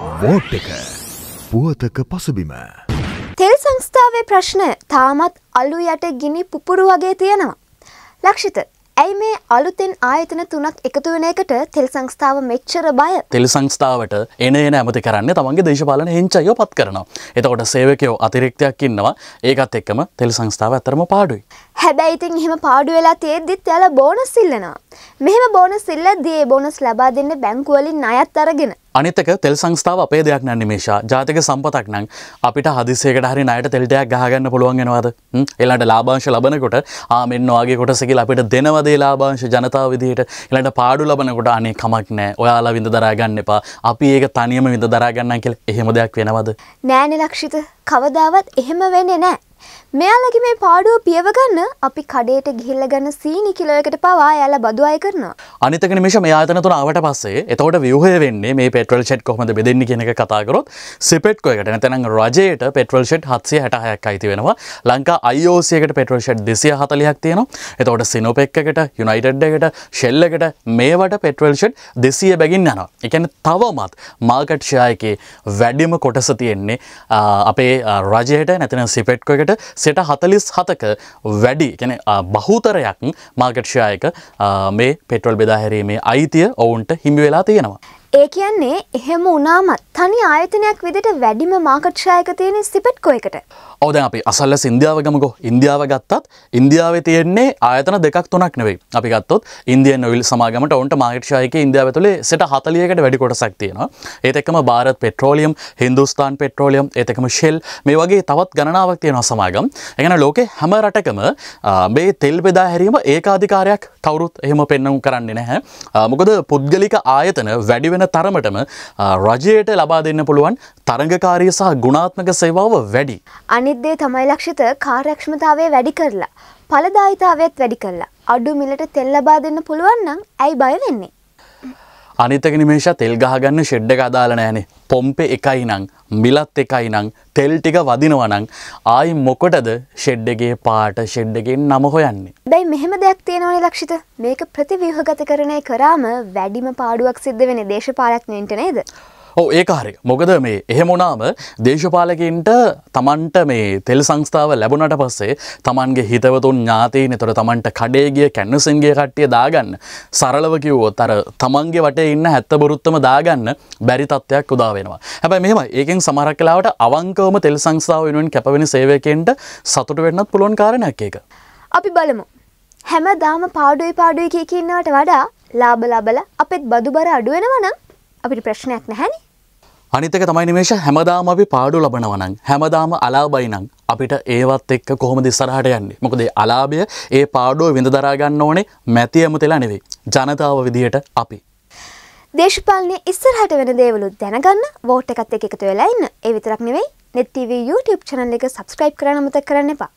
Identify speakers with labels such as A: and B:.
A: Vote එක පුවතක පසුබිම
B: තෙල් සංස්ථාවේ ප්‍රශ්න තාමත් අලු යට ගිනි පුපුරු වගේ තියෙනවා. ලක්ෂිත ඇයි මේ අලුතෙන් ආයතන තුනක් එකතු වෙන එකට තෙල් සංස්ථාව මෙච්චර බය
A: තෙල් සංස්ථාවට එන එන ඇමති කරන්න තමන්ගේ දේශපාලන හෙංචයෝ පත් කරනවා. එතකොට සේවකයෝ අතිරෙක්තයක් ඉන්නවා ඒකත් එක්කම තෙල් සංස්ථාව ඇතරම පාඩුයි.
B: හැබැයිඉතින් එහෙම පාඩු වෙලා තේද්දිත් යාල බෝනස් ඉල්ලනවා. මෙහෙම බෝනස් ඉල්ලද්දී බෝනස් ලබා දෙන්න බැංකුවලින් ණයත් අරගෙන
A: අනිතක තෙල් සංස්ථාව අපේ දෙයක් නන් නිමේෂා ජාතික සම්පතක් නම් අපිට හදිසේකට හරි ණයට තෙල් ටයක් ගහගන්න පුළුවන් වෙනවද ඊළඟට ලාභාංශ ලබනකොට ආ මෙන්න ඔයගේ කොටස කියලා අපිට දෙනවද ඒ ලාභාංශ ජනතාව විදිහට ඊළඟට පාඩු ලබනකොට අනේ කමක් නැහැ ඔයාලා විඳ දරා ගන්න එපා අපි ඒක තනියම විඳ දරා ගන්නම් කියලා එහෙම දෙයක් වෙනවද
B: නෑනේ ලක්ෂිත කවදාවත් එහෙම වෙන්නේ නැහැ මෙයාලගේ මේ පාඩුව පියවගන්න අපි කඩේට ගිහිල්ල ගන්න සීනි කිලෝයකට පවා යාල බදු අය කරනවා.
A: අනිතක නිමේෂ මෙයාතන තුන ආවට පස්සේ එතකොට ව්‍යුහය වෙන්නේ මේ පෙට්‍රල් ෂෙඩ් කොහොමද බෙදෙන්නේ කියන එක කතා කරොත් සිපෙට්කෝ එකට නැත්නම් රජයට පෙට්‍රල් ෂෙඩ් 766ක් අයිති වෙනවා. ලංකා IOC එකට පෙට්‍රල් ෂෙඩ් 240ක් තියෙනවා. එතකොට සිනෝපෙක් එකට, යුනයිටඩ් එකට, ෂෙල් එකට මේවට පෙට්‍රල් ෂෙඩ් 200 බැගින් යනවා. ඒ කියන්නේ තවමත් මාකට් ෂෙයා එකේ වැඩිම කොටස තියෙන්නේ අපේ රජයට නැත්නම් සිපෙට්කෝ එකට සෙට හතලිස් හතක වැඩි කැන බහුතරයක් මාර්ගට්ෂයක මේ පෙටවල් බෙදාහැරීමේ අයිතිය ඔවුන්ට හිමි වෙලා තියෙනවා.
B: ඒ කියන්නේ එහෙම වුණාමත් තනි ආයතනයක් විදිහට වැඩිම මාකට් ෂයක තියෙන සිපෙට්කෝ එකට.
A: ඔව් දැන් අපි අසල්ලස් ඉන්දියාව ගමුකෝ. ඉන්දියාව ගත්තත් ඉන්දියාවේ තියෙන්නේ ආයතන දෙකක් තුනක් නෙවෙයි. අපි ගත්තොත් ඉන්දියන් ඔයිල් සමාගමට ඔවුන්ට මාකට් ෂය එක ඉන්දියාව ඇතුලේ සිට 40කට වැඩි කොටසක් තියෙනවා. ඒත් එක්කම ಭಾರತ್ පෙට්‍රෝලියම්, හින්දුස්තාන් පෙට්‍රෝලියම්, ඒත් එක්කම ෂෙල් මේ වගේ තවත් ගණනාවක් තියෙනවා සමාගම්. ඒ කියන්නේ ලෝකේ හැම රටකම මේ තෙල් බෙදා හැරීම ඒකාධිකාරයක් කවුරුත් එහෙම පෙන්වන්න කරන්නේ නැහැ. මොකද පුද්ගලික ආයතන වැඩි වෙන තරමටම රජයට ලබා දෙන්න පුළුවන් තරඟකාරය සහ ගුණාත්මක සේවාව වැඩි.
B: අනිද්දේ තමයි ලක්ෂිත කාර්යක්ෂමතාවය වැඩි කරලා. පලදායිතාවයත් වැඩි කරලා. අඩු මිලට තෙල් ලබා දෙන්න පුළුවන් නම් ඇයි බය වෙන්නේ?
A: අනිතක නිමේෂා තෙල් ගහගන්න ෂෙඩ් එක අදාළ නෑනේ. පොම්පෙ එකයි නං මිලත් එකයි නං තෙල් ටික වදිනවනං ආයි මොකටද ෂෙඩ්ඩගේ පාට ෂෙඩ්ඩගෙන් නම හොයන්නේ.
B: දැයි මෙහෙම දෙයක් තියෙනවනේ ලක්ෂිත මේක ප්‍රතිව්‍යහගත කරණය කරාම වැඩිම පාඩුවක් සිද්ධ වෙන දේශපාලක්ඥයන්ට නේද.
A: ඔව ඒ කාරය මොකද මේ එහෙමුණාම දේශපාලකින්ට තමන්ට මේ තෙල් සංස්ථාව ලැබුණට පස්සේ තමන්ගේ හිතවතුන් ඥාතීන තොර තමන්ට කඩේගිය කැන්නසින්ගේ කට්ටිය දාගන්න සරලව කිව්වොත් අර තමන්ගේ වටේ ඉන්න හැත්ත බොරුත්තම දාගන්න බැරි තත්ත්වයක් උදා වෙනවා හැබැයි මෙහෙම ඒකෙන් සමහරක් කලාවට අවංකවම තෙල් සංස්ථාව වෙනුවෙන් කැපවෙන සේවකෙන්ට සතුට වෙන්නත් පුළුවන් කාරණයක් ඒක
B: අපි බලමු හැම දාම පාඩුවයි පාඩුවයි කියකින්නවට වඩා ලාබ ලබල අපෙත් බදුබර අඩුවෙනවනම් අපිට ප්‍රශ්නයක් නැහැනේ
A: අනිතක තමයි නිමේෂ හැමදාම අපි පාඩු ලබනවනං හැමදාම අලාබයිනං අපිට ඒවත් එක්ක කොහොමද ඉස්සරහට යන්නේ මොකද අලාභය ඒ පාඩුව විඳ දරාගන්න ඕනේ මැති ඇමුතෙලා නෙවෙයි ජනතාව විදිහට අපි
B: දේශපාලනය ඉස්සරහට වෙන දේවලුත් දැනගන්න වෝට් එකත් එක්ක එකතු වෙලා ඉන්න ඒ විතරක් නෙවෙයි net tv youtube channel එක subscribe කරන්න මතක කරන්න එපා